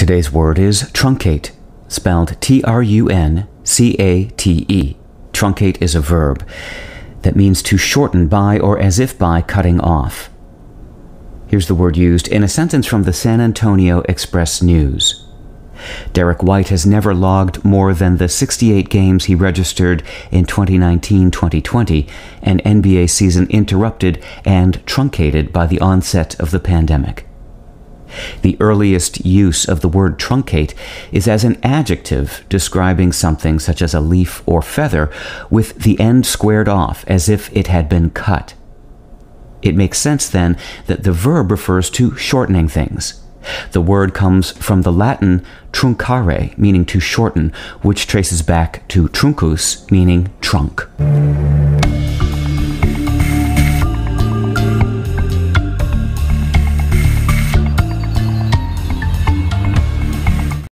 Today's word is truncate, spelled T R U N C A T E. Truncate is a verb that means to shorten by or as if by cutting off. Here's the word used in a sentence from the San Antonio Express News. Derek White has never logged more than the 68 games he registered in 2019 2020, an NBA season interrupted and truncated by the onset of the pandemic. The earliest use of the word truncate is as an adjective describing something such as a leaf or feather with the end squared off as if it had been cut. It makes sense then that the verb refers to shortening things. The word comes from the Latin truncare, meaning to shorten, which traces back to truncus, meaning trunk.